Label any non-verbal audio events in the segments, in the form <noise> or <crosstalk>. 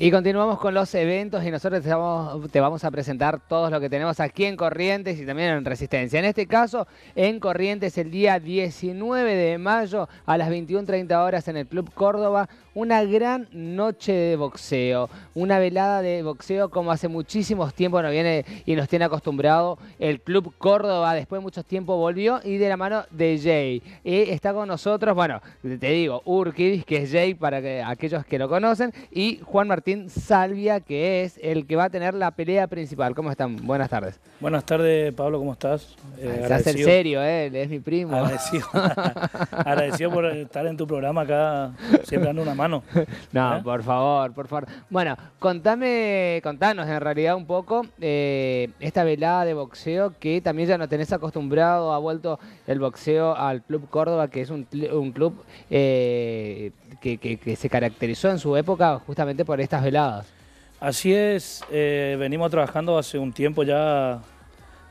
Y continuamos con los eventos y nosotros te vamos, a presentar todo lo que tenemos aquí en Corrientes y también en Resistencia. En este caso, en Corrientes el día 19 de mayo a las 21.30 horas en el Club Córdoba, una gran noche de boxeo, una velada de boxeo como hace muchísimos tiempos nos viene y nos tiene acostumbrado el Club Córdoba, después de mucho tiempo volvió y de la mano de Jay. Y está con nosotros, bueno, te digo, Urquidis, que es Jay para que, aquellos que lo conocen, y Juan Martín Salvia, que es el que va a tener la pelea principal. ¿Cómo están? Buenas tardes. Buenas tardes, Pablo, ¿cómo estás? Eh, Se serio, eh, él es mi primo. <laughs> <laughs> Agradecido. por estar en tu programa acá, siempre dando una mano. <laughs> No, ¿Eh? por favor, por favor. Bueno, contame, contanos en realidad un poco eh, esta velada de boxeo que también ya no tenés acostumbrado, ha vuelto el boxeo al Club Córdoba, que es un, club que, se caracterizó en su época justamente por esta veladas. Así es, eh, venimos trabajando hace un tiempo ya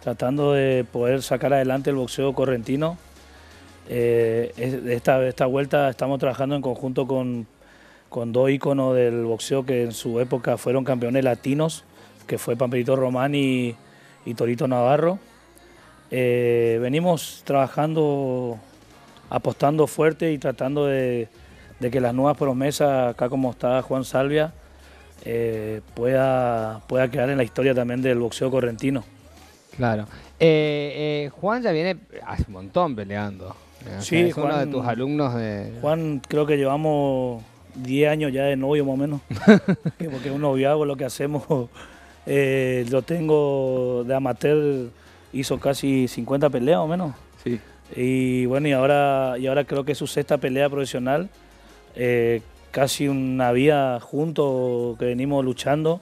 tratando de poder sacar adelante el boxeo correntino. Eh, esta, esta vuelta estamos trabajando en conjunto con, dos íconos del boxeo que en su época fueron campeones latinos, que fue Pamperito Román y, Torito Navarro. Eh, venimos trabajando, apostando fuerte y tratando de, de que las nuevas promesas, acá como está Juan Salvia, eh, pueda, pueda quedar en la historia también del boxeo correntino. Claro. Eh, eh, Juan ya viene hace un montón peleando. Eh, sí, Juan, uno de tus alumnos de... Juan, creo que llevamos 10 años ya de novio más o menos, <laughs> porque un noviazgo lo que hacemos, <laughs> eh, lo tengo de amateur, hizo casi 50 peleas o menos. Sí. Y bueno, y ahora, y ahora creo que es su sexta pelea profesional. Eh, casi una vía juntos que venimos luchando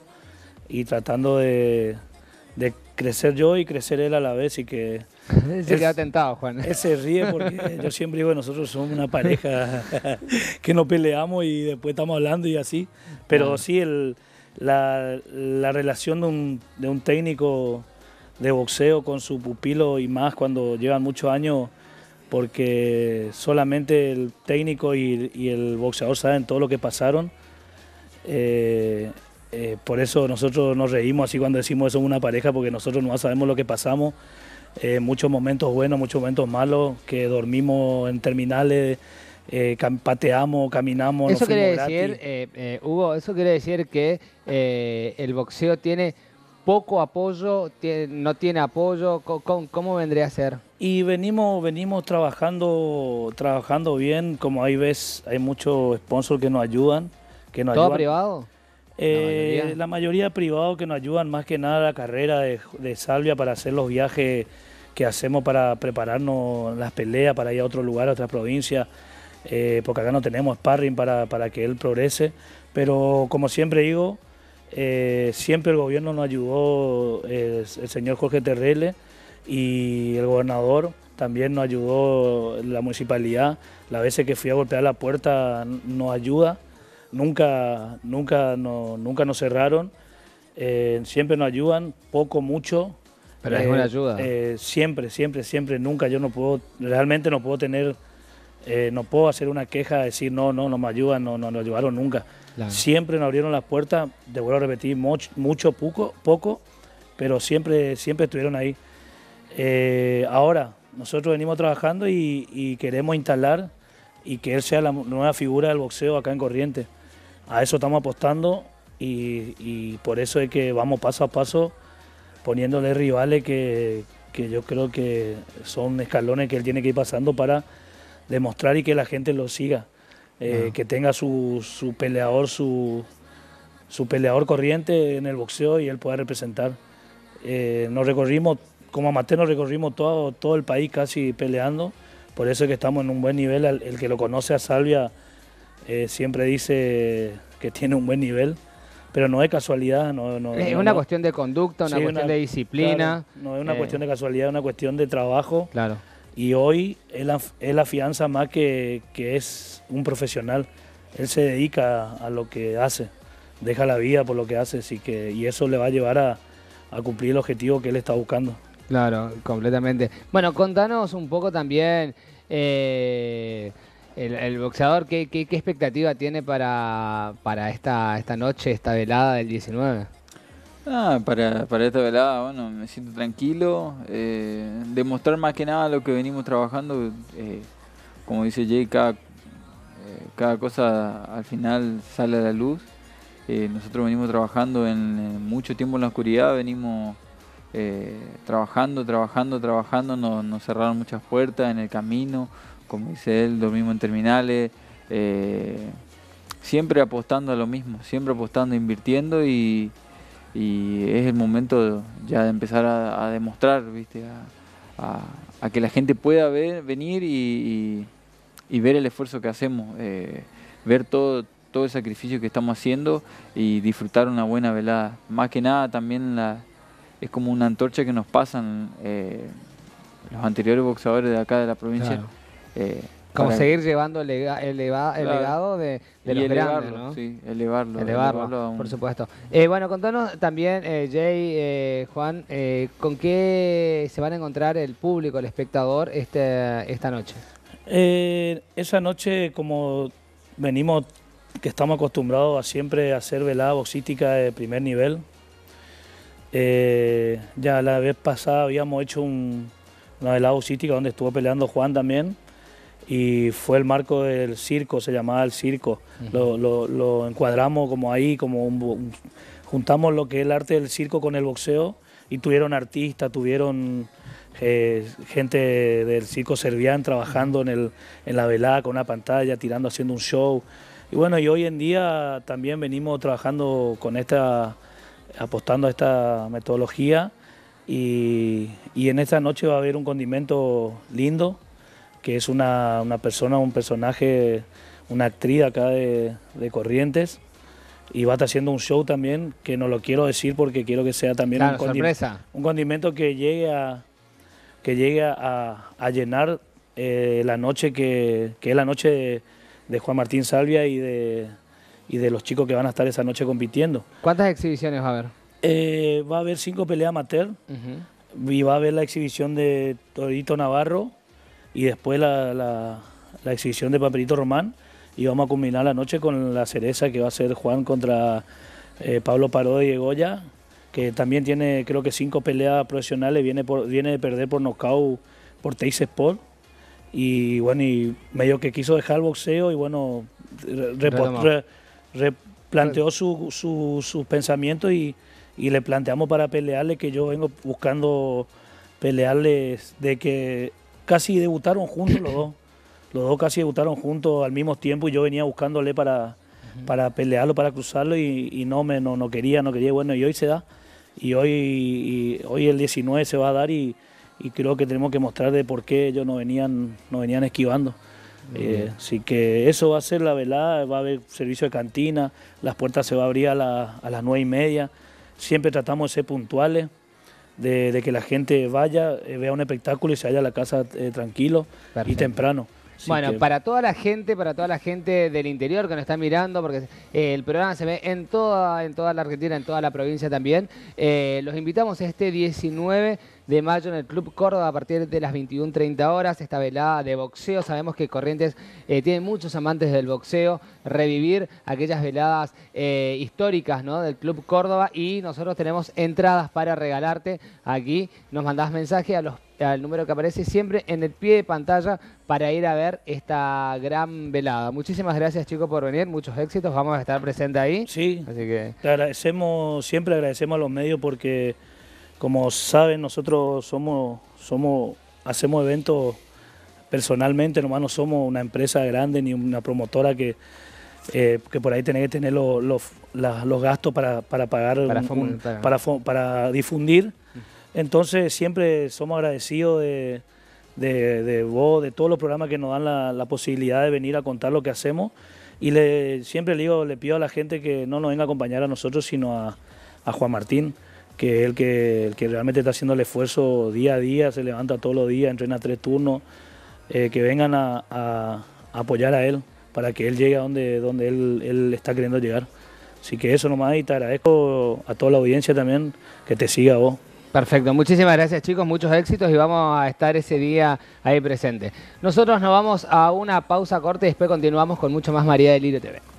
y tratando de, crecer yo y crecer él a la vez y que... <laughs> Se tentado, Juan. ríe porque <laughs> yo siempre digo, nosotros somos una pareja <laughs> que nos peleamos y después estamos hablando y así. Pero sí, el, la, relación de un, de un técnico de boxeo con su pupilo y más cuando llevan muchos años porque solamente el técnico y, el boxeador saben todo lo que pasaron. Eh, eh, por eso nosotros nos reímos así cuando decimos eso es una pareja, porque nosotros no sabemos lo que pasamos. Eh, muchos momentos buenos, muchos momentos malos, que dormimos en terminales, pateamos, caminamos. Eso quiere decir, Hugo, eso quiere decir que el boxeo tiene poco apoyo, no tiene apoyo, ¿cómo, vendría a ser? Y venimos, venimos trabajando, trabajando bien, como ahí ves, hay muchos sponsors que nos ayudan. Que nos ¿Todo privado? Eh, la, mayoría. privado que nos ayudan más que nada a la carrera de, Salvia para hacer los viajes que hacemos para prepararnos las peleas, para ir a otro lugar, a otra provincia, eh, porque acá no tenemos sparring para, para que él progrese. Pero como siempre digo, eh, siempre el gobierno nos ayudó, el, el señor Jorge Terrele y el gobernador también nos ayudó, la municipalidad, las veces que fui a golpear la puerta nos ayuda, nunca, nunca, nunca nos cerraron, eh, siempre nos ayudan, poco, mucho. Pero es una eh, ayuda. Eh, siempre, siempre, siempre, nunca, yo no puedo, realmente no puedo tener... no puedo hacer una queja, decir no, no, no me ayudan, no, nos no ayudaron nunca. Siempre nos abrieron las puertas, de vuelvo a repetir, mucho, mucho poco, poco, pero siempre, siempre estuvieron ahí. Eh, ahora, nosotros venimos trabajando y, queremos instalar y que él sea la nueva figura del boxeo acá en corriente. A eso estamos apostando y, por eso es que vamos paso a paso poniéndole rivales que, yo creo que son escalones que él tiene que ir pasando para demostrar y que la gente lo siga, eh, que tenga su, peleador, su, peleador corriente en el boxeo y él pueda representar. Eh, nos recorrimos como amateur nos recorrimos todo, todo el país casi peleando, por eso es que estamos en un buen nivel. El, que lo conoce a Salvia eh, siempre dice que tiene un buen nivel, pero no es casualidad. es una cuestión de conducta, una cuestión de disciplina. no es una eh, cuestión de casualidad, es una cuestión de trabajo. Claro. Y hoy él, la fianza más que, que es un profesional. Él se dedica a, lo que hace, deja la vida por lo que hace, así que, y eso le va a llevar a cumplir el objetivo que él está buscando. Claro, completamente. Bueno, contanos un poco también eh, el, boxeador, ¿qué, expectativa tiene para, para, esta, esta noche, esta velada del 19? Ah, para, esta velada, bueno, me siento tranquilo. Eh, demostrar más que nada lo que venimos trabajando. Eh, como dice Jay, cada, cosa al final sale a la luz. nosotros venimos trabajando en mucho tiempo en la oscuridad, venimos eh, trabajando, trabajando, trabajando, nos, cerraron muchas puertas en el camino, como dice él, dormimos en terminales, eh, siempre apostando a lo mismo, siempre apostando, invirtiendo y, es el momento ya de empezar a, demostrar, ¿viste? A, que la gente pueda venir y, ver el esfuerzo que hacemos, eh, ver todo, todo el sacrificio que estamos haciendo y disfrutar una buena velada. Más que nada también la es como una antorcha que nos pasan eh, los anteriores boxeadores de acá de la provincia. Eh, como seguir llevando el, legado de, de elevarlo, ¿no? Sí, elevarlo. Elevarlo, por supuesto. Eh, bueno, contanos también, Jay, Juan, ¿con qué se van a encontrar el público, el espectador, este, esta noche? esa noche, como venimos, que estamos acostumbrados a siempre hacer velada boxística de primer nivel, eh, ya la vez pasada habíamos hecho un, una velada cítica donde estuvo peleando Juan también y fue el marco del circo, se llamaba el circo. lo, encuadramos como ahí, como un, juntamos lo que es el arte del circo con el boxeo y tuvieron artistas, tuvieron eh, gente del circo servían trabajando en, el, en la velada con una pantalla, tirando, haciendo un show. Y bueno, y hoy en día también venimos trabajando con esta apostando a esta metodología y, en esta noche va a haber un condimento lindo, que es una, persona, un personaje, una actriz acá de, Corrientes. Y va a estar haciendo un show también, que no lo quiero decir porque quiero que sea también un, condimento, un, condimento que llegue a, que llegue a, llenar eh, la noche que, es la noche de Juan Martín Salvia y de, y de los chicos que van a estar esa noche compitiendo. ¿Cuántas exhibiciones va a haber? Eh, va a haber cinco peleas amateur y va a haber la exhibición de Torito Navarro y después la, exhibición de Paperito Román y vamos a combinar la noche con la cereza que va a ser Juan contra eh, Pablo Parodi y Goya, que también tiene creo que cinco peleas profesionales, viene, por, viene de perder por nocaut por Teis Sport y bueno, y medio que quiso dejar el boxeo y bueno, re, replanteó sus su, pensamientos y, le planteamos para pelearle que yo vengo buscando pelearles de que casi debutaron juntos los dos. <coughs> Los dos casi debutaron juntos al mismo tiempo y yo venía buscándole para, para pelearlo, para cruzarlo y, no me no, quería, no quería. Bueno, y hoy se da. Y hoy, hoy el 19 se va a dar y, y creo que tenemos que mostrar de por qué ellos no venían, no venían esquivando así que eso va a ser la velada, va a haber servicio de cantina, las puertas se va a abrir a, las nueve y media. Siempre tratamos de ser puntuales, de, que la gente vaya, eh, vea un espectáculo y se vaya a la casa eh, tranquilo y temprano bueno, para toda la gente, para toda la gente del interior que nos está mirando, porque eh, el programa se ve en toda, en toda la Argentina, en toda la provincia también, eh, los invitamos este 19 de mayo en el Club Córdoba a partir de las 21.30 horas, esta velada de boxeo. Sabemos que Corrientes eh, tiene muchos amantes del boxeo, revivir aquellas veladas históricas del Club Córdoba y nosotros tenemos entradas para regalarte. Aquí nos mandás mensaje a los el número que aparece siempre en el pie de pantalla para ir a ver esta gran velada. Muchísimas gracias chicos por venir, muchos éxitos, vamos a estar presentes ahí. Sí, así que... agradecemos, siempre agradecemos a los medios porque como saben nosotros somos, somos hacemos eventos personalmente, nomás no somos una empresa grande ni una promotora que, eh, que por ahí tiene que tener los, gastos para, pagar, para, difundir entonces siempre somos agradecidos de, vos, de todos los programas que nos dan la, posibilidad de venir a contar lo que hacemos. Y le, siempre le pido a la gente que no nos venga a acompañar a nosotros, sino a, Juan Martín, que es el que, realmente está haciendo el esfuerzo día a día, se levanta todos los días, entrena tres turnos, eh, que vengan a, apoyar a él para que él llegue a donde, donde él, él está queriendo llegar. Así que eso nomás y te agradezco a toda la audiencia también que te siga vos. Perfecto, muchísimas gracias chicos, muchos éxitos y vamos a estar ese día ahí presente. Nosotros nos vamos a una pausa corta y después continuamos con mucho más María del Lirio TV.